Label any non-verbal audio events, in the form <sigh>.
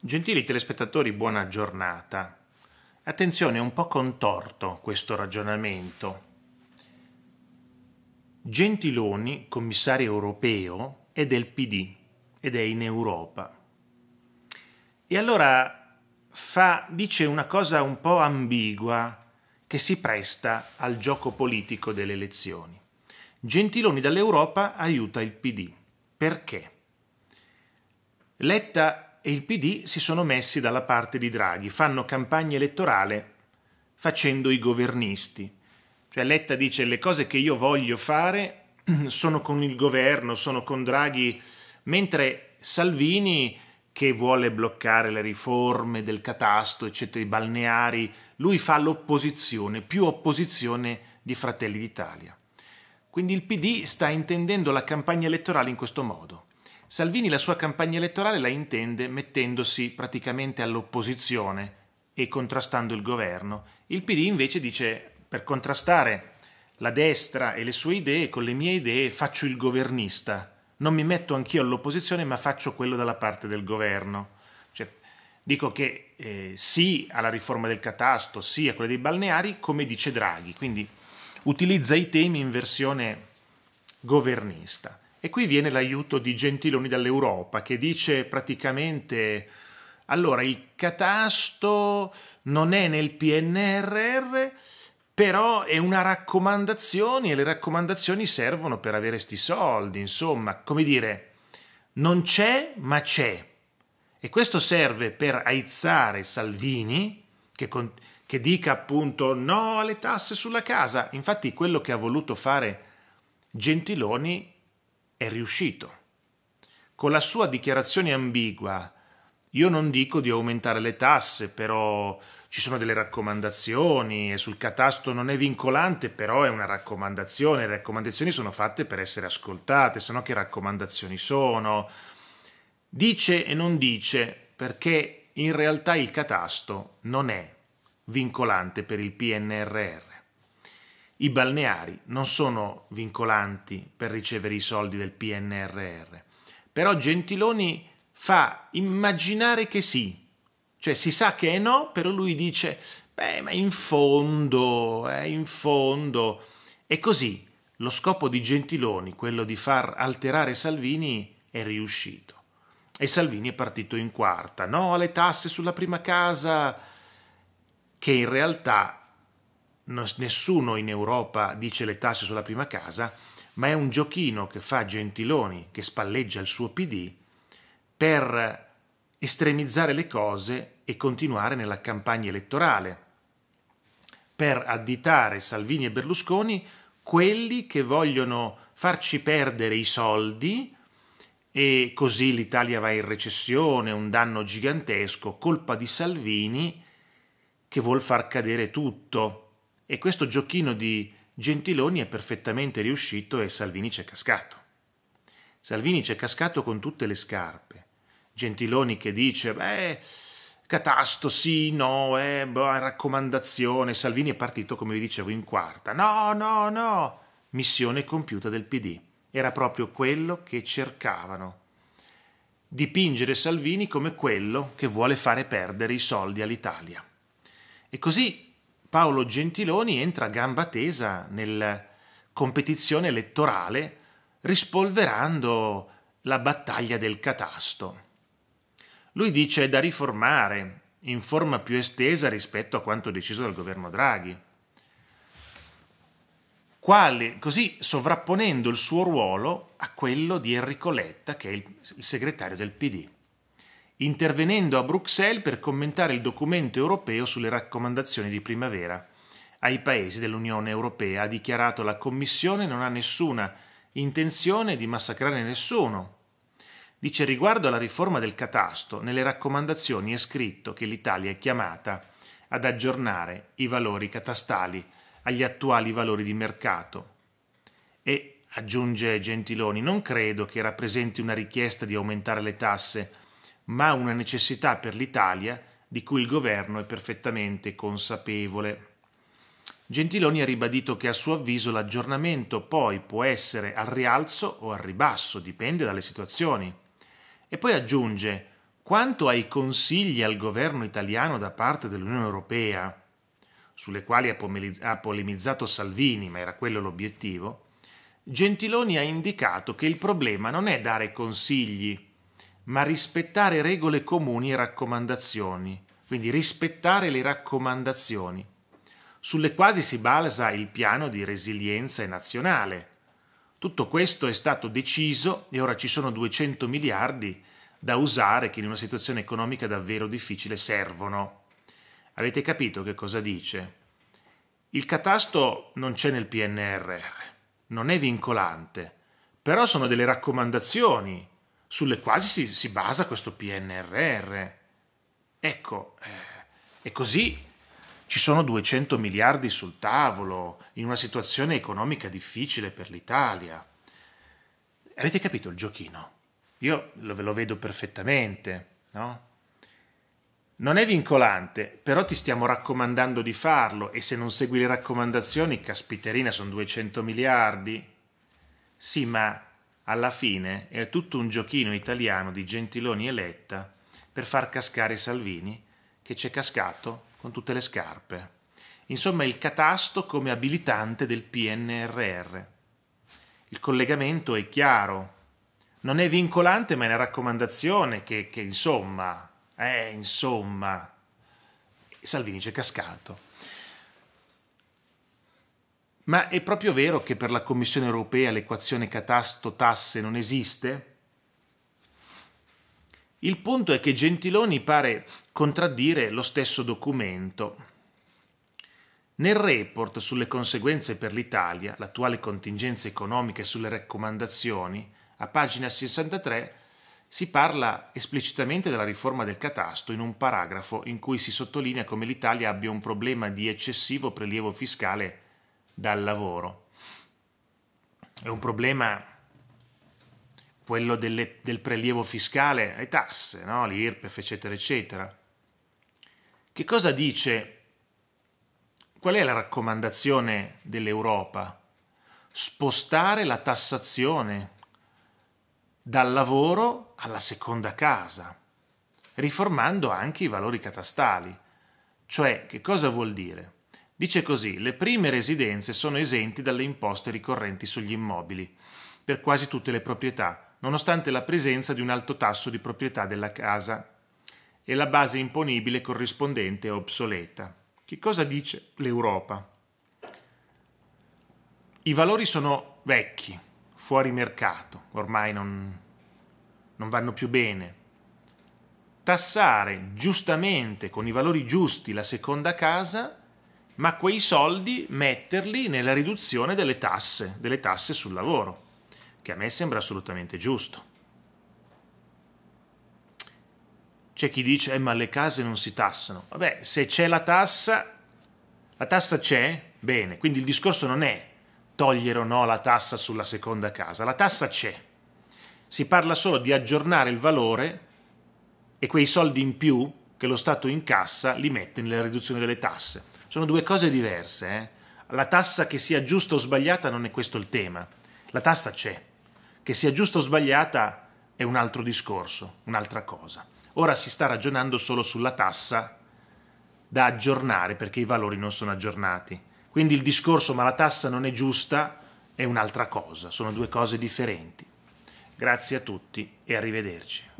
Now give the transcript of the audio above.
Gentili telespettatori, buona giornata. Attenzione, è un po' contorto questo ragionamento. Gentiloni, commissario europeo, è del PD ed è in Europa. E allora fa, dice una cosa un po' ambigua che si presta al gioco politico delle elezioni. Gentiloni dall'Europa aiuta il PD. Perché? Letta e il PD si sono messi dalla parte di Draghi, fanno campagna elettorale facendo i governisti. Cioè Letta dice le cose che io voglio fare <clears throat> sono con il governo, sono con Draghi, mentre Salvini che vuole bloccare le riforme del catasto, eccetera, i balneari, lui fa l'opposizione, più opposizione di Fratelli d'Italia. Quindi il PD sta intendendo la campagna elettorale in questo modo. Salvini la sua campagna elettorale la intende mettendosi praticamente all'opposizione e contrastando il governo. Il PD invece dice per contrastare la destra e le sue idee, con le mie idee faccio il governista. Non mi metto anch'io all'opposizione, ma faccio quello dalla parte del governo. Cioè, dico che eh, sì alla riforma del catasto, sì a quella dei balneari, come dice Draghi. Quindi utilizza i temi in versione governista. E qui viene l'aiuto di Gentiloni dall'Europa che dice praticamente allora il catasto non è nel PNRR, però è una raccomandazione e le raccomandazioni servono per avere sti soldi, insomma, come dire, non c'è ma c'è. E questo serve per aizzare Salvini che, con, che dica appunto no alle tasse sulla casa. Infatti quello che ha voluto fare Gentiloni è riuscito. Con la sua dichiarazione ambigua, io non dico di aumentare le tasse, però ci sono delle raccomandazioni e sul catasto non è vincolante, però è una raccomandazione, le raccomandazioni sono fatte per essere ascoltate, se no che raccomandazioni sono? Dice e non dice perché in realtà il catasto non è vincolante per il PNRR. I balneari non sono vincolanti per ricevere i soldi del PNRR, però Gentiloni fa immaginare che sì, cioè si sa che è no, però lui dice, beh, ma in fondo, eh, in fondo. E così lo scopo di Gentiloni, quello di far alterare Salvini, è riuscito. E Salvini è partito in quarta, no alle tasse sulla prima casa, che in realtà nessuno in Europa dice le tasse sulla prima casa, ma è un giochino che fa Gentiloni, che spalleggia il suo PD, per estremizzare le cose e continuare nella campagna elettorale, per additare Salvini e Berlusconi quelli che vogliono farci perdere i soldi e così l'Italia va in recessione, un danno gigantesco, colpa di Salvini che vuol far cadere tutto. E questo giochino di Gentiloni è perfettamente riuscito e Salvini c'è cascato. Salvini c'è cascato con tutte le scarpe. Gentiloni che dice, beh, catasto, sì, no, eh, boh, raccomandazione. Salvini è partito, come vi dicevo, in quarta. No, no, no. Missione compiuta del PD. Era proprio quello che cercavano. Dipingere Salvini come quello che vuole fare perdere i soldi all'Italia. E così Paolo Gentiloni entra a gamba tesa nella competizione elettorale rispolverando la battaglia del catasto. Lui dice è da riformare in forma più estesa rispetto a quanto deciso dal governo Draghi. Quale, così sovrapponendo il suo ruolo a quello di Enrico Letta, che è il segretario del PD intervenendo a Bruxelles per commentare il documento europeo sulle raccomandazioni di primavera. Ai paesi dell'Unione Europea ha dichiarato la Commissione non ha nessuna intenzione di massacrare nessuno. Dice riguardo alla riforma del catasto, nelle raccomandazioni è scritto che l'Italia è chiamata ad aggiornare i valori catastali agli attuali valori di mercato. E, aggiunge Gentiloni, non credo che rappresenti una richiesta di aumentare le tasse ma una necessità per l'Italia di cui il governo è perfettamente consapevole. Gentiloni ha ribadito che a suo avviso l'aggiornamento poi può essere al rialzo o al ribasso, dipende dalle situazioni. E poi aggiunge, quanto ai consigli al governo italiano da parte dell'Unione Europea, sulle quali ha polemizzato Salvini, ma era quello l'obiettivo, Gentiloni ha indicato che il problema non è dare consigli ma rispettare regole comuni e raccomandazioni, quindi rispettare le raccomandazioni, sulle quali si basa il piano di resilienza nazionale. Tutto questo è stato deciso e ora ci sono 200 miliardi da usare che in una situazione economica davvero difficile servono. Avete capito che cosa dice? Il catasto non c'è nel PNRR, non è vincolante, però sono delle raccomandazioni sulle quali si, si basa questo PNRR. Ecco, eh, è così. Ci sono 200 miliardi sul tavolo in una situazione economica difficile per l'Italia. Avete capito il giochino? Io lo, ve lo vedo perfettamente, no? Non è vincolante, però ti stiamo raccomandando di farlo e se non segui le raccomandazioni, caspiterina, sono 200 miliardi. Sì, ma alla fine è tutto un giochino italiano di Gentiloni e Letta per far cascare Salvini, che c'è cascato con tutte le scarpe. Insomma, il catasto come abilitante del PNRR. Il collegamento è chiaro, non è vincolante, ma è una raccomandazione che, che insomma, eh, insomma, Salvini c'è cascato. Ma è proprio vero che per la Commissione europea l'equazione catasto-tasse non esiste? Il punto è che Gentiloni pare contraddire lo stesso documento. Nel report sulle conseguenze per l'Italia, l'attuale contingenza economica e sulle raccomandazioni, a pagina 63 si parla esplicitamente della riforma del catasto in un paragrafo in cui si sottolinea come l'Italia abbia un problema di eccessivo prelievo fiscale dal lavoro. È un problema quello delle, del prelievo fiscale le tasse, no? l'IRPEF, eccetera, eccetera. Che cosa dice? Qual è la raccomandazione dell'Europa? Spostare la tassazione dal lavoro alla seconda casa, riformando anche i valori catastali. Cioè, che cosa vuol dire? Dice così, le prime residenze sono esenti dalle imposte ricorrenti sugli immobili, per quasi tutte le proprietà, nonostante la presenza di un alto tasso di proprietà della casa e la base imponibile corrispondente è obsoleta. Che cosa dice l'Europa? I valori sono vecchi, fuori mercato, ormai non, non vanno più bene. Tassare giustamente, con i valori giusti, la seconda casa ma quei soldi metterli nella riduzione delle tasse, delle tasse sul lavoro, che a me sembra assolutamente giusto. C'è chi dice, eh, ma le case non si tassano. Vabbè, se c'è la tassa, la tassa c'è, bene, quindi il discorso non è togliere o no la tassa sulla seconda casa, la tassa c'è. Si parla solo di aggiornare il valore e quei soldi in più che lo Stato incassa li mette nella riduzione delle tasse sono due cose diverse. Eh? La tassa che sia giusta o sbagliata non è questo il tema. La tassa c'è. Che sia giusta o sbagliata è un altro discorso, un'altra cosa. Ora si sta ragionando solo sulla tassa da aggiornare perché i valori non sono aggiornati. Quindi il discorso ma la tassa non è giusta è un'altra cosa, sono due cose differenti. Grazie a tutti e arrivederci.